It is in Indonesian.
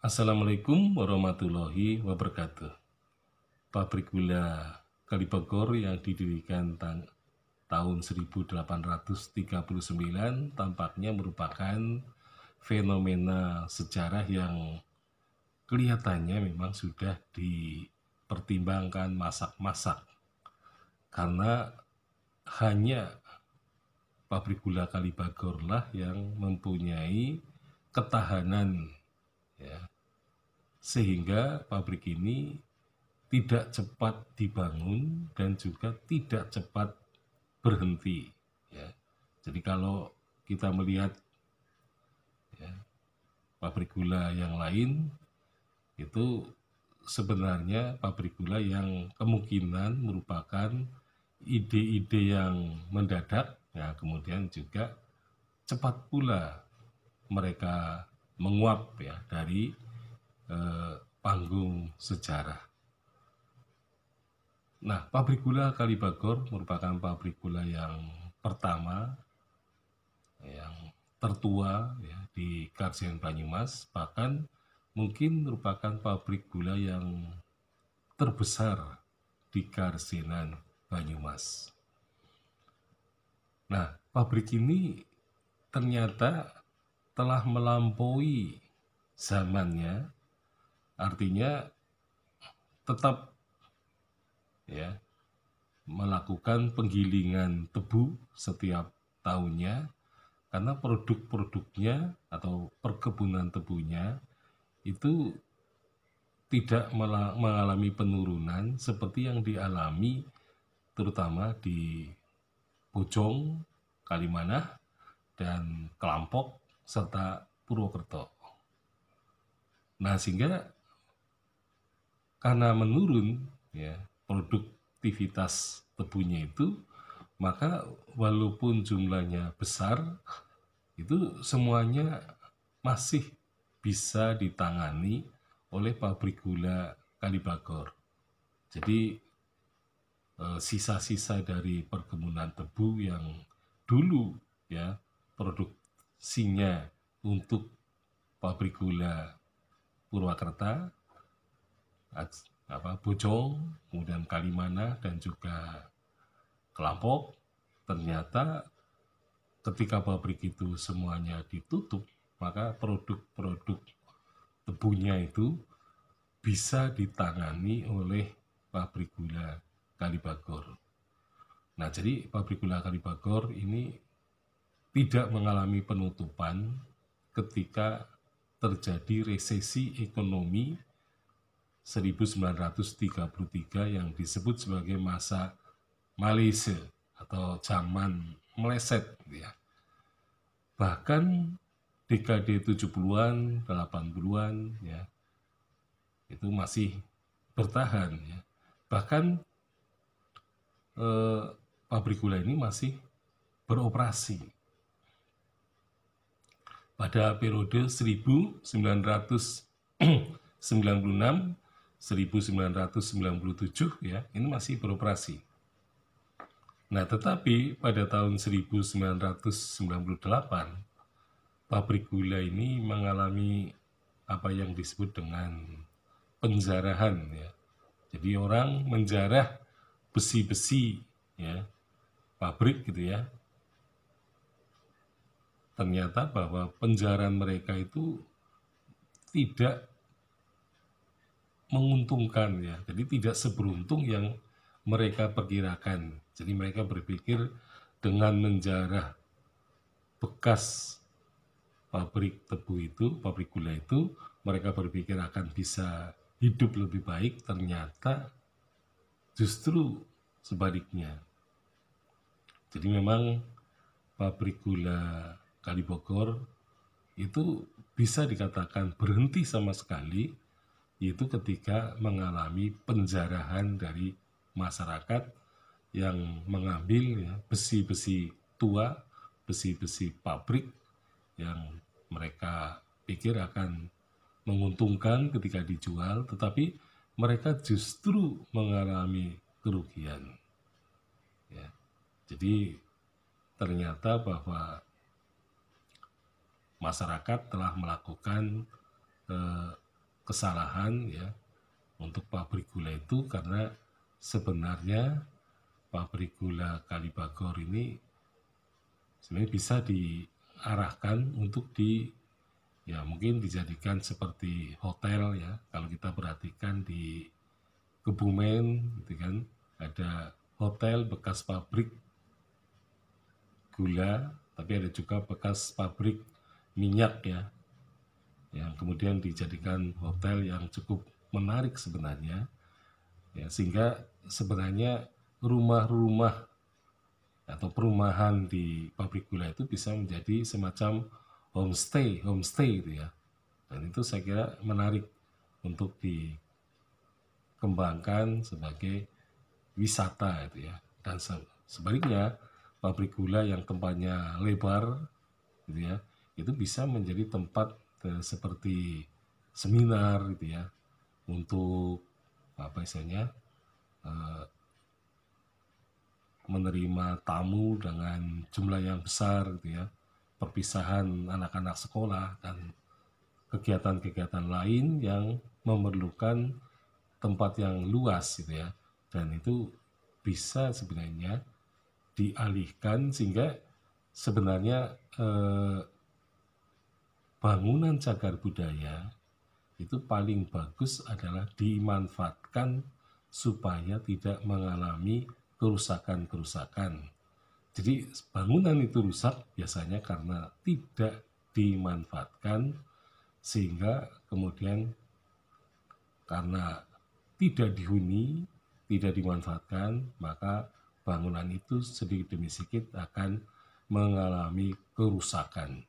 Assalamualaikum warahmatullahi wabarakatuh. Pabrik gula Kalibogor yang didirikan tahun 1839 tampaknya merupakan fenomena sejarah yang kelihatannya memang sudah dipertimbangkan masak-masak. Karena hanya pabrik gula Kalibogor lah yang mempunyai ketahanan ya, sehingga pabrik ini tidak cepat dibangun dan juga tidak cepat berhenti ya jadi kalau kita melihat ya, pabrik gula yang lain itu sebenarnya pabrik gula yang kemungkinan merupakan ide-ide yang mendadak ya kemudian juga cepat pula mereka menguap ya dari Eh, panggung sejarah. Nah, pabrik gula Kalibagor merupakan pabrik gula yang pertama, yang tertua ya, di Karsian Banyumas, bahkan mungkin merupakan pabrik gula yang terbesar di Karsinan Banyumas. Nah, pabrik ini ternyata telah melampaui zamannya Artinya tetap ya melakukan penggilingan tebu setiap tahunnya karena produk-produknya atau perkebunan tebunya itu tidak mengalami penurunan seperti yang dialami terutama di Bojong, Kalimanah, dan Kelampok serta Purwokerto. Nah, sehingga karena menurun ya produktivitas tebunya itu maka walaupun jumlahnya besar itu semuanya masih bisa ditangani oleh pabrik gula Kalibagor. Jadi eh, sisa-sisa dari perkebunan tebu yang dulu ya produksinya untuk pabrik gula Purwakarta apa Bojong, kemudian Kalimana dan juga Kelampok ternyata ketika pabrik itu semuanya ditutup maka produk-produk tebunya itu bisa ditangani oleh pabrik gula Kalibagor. Nah, jadi pabrik gula Kalibagor ini tidak mengalami penutupan ketika terjadi resesi ekonomi 1933 yang disebut sebagai masa Malaysia atau zaman meleset gitu ya. Bahkan dekade 70-an, 80-an ya itu masih bertahan ya. Bahkan eh, pabrik gula ini masih beroperasi. Pada periode 1996 1997 ya, ini masih beroperasi. Nah, tetapi pada tahun 1998 pabrik gula ini mengalami apa yang disebut dengan penjarahan ya. Jadi orang menjarah besi-besi ya pabrik gitu ya. Ternyata bahwa penjarahan mereka itu tidak menguntungkan ya. Jadi tidak seberuntung yang mereka perkirakan. Jadi mereka berpikir dengan menjarah bekas pabrik tebu itu, pabrik gula itu, mereka berpikir akan bisa hidup lebih baik, ternyata justru sebaliknya. Jadi memang pabrik gula Kalibogor itu bisa dikatakan berhenti sama sekali itu ketika mengalami penjarahan dari masyarakat yang mengambil besi ya, besi-besi tua, besi-besi pabrik yang mereka pikir akan menguntungkan ketika dijual, tetapi mereka justru mengalami kerugian. Ya. Jadi ternyata bahwa masyarakat telah melakukan eh, kesalahan ya untuk pabrik gula itu karena sebenarnya pabrik gula Kalibagor ini sebenarnya bisa diarahkan untuk di ya mungkin dijadikan seperti hotel ya kalau kita perhatikan di Kebumen gitu kan ada hotel bekas pabrik gula tapi ada juga bekas pabrik minyak ya yang kemudian dijadikan hotel yang cukup menarik sebenarnya ya sehingga sebenarnya rumah-rumah atau perumahan di pabrik gula itu bisa menjadi semacam homestay homestay itu ya dan itu saya kira menarik untuk dikembangkan sebagai wisata itu ya dan sebaliknya pabrik gula yang tempatnya lebar gitu ya itu bisa menjadi tempat Eh, seperti seminar gitu ya untuk apa istilahnya eh, menerima tamu dengan jumlah yang besar gitu ya perpisahan anak-anak sekolah dan kegiatan-kegiatan lain yang memerlukan tempat yang luas gitu ya dan itu bisa sebenarnya dialihkan sehingga sebenarnya eh, bangunan cagar budaya itu paling bagus adalah dimanfaatkan supaya tidak mengalami kerusakan-kerusakan. Jadi bangunan itu rusak biasanya karena tidak dimanfaatkan sehingga kemudian karena tidak dihuni, tidak dimanfaatkan, maka bangunan itu sedikit demi sedikit akan mengalami kerusakan.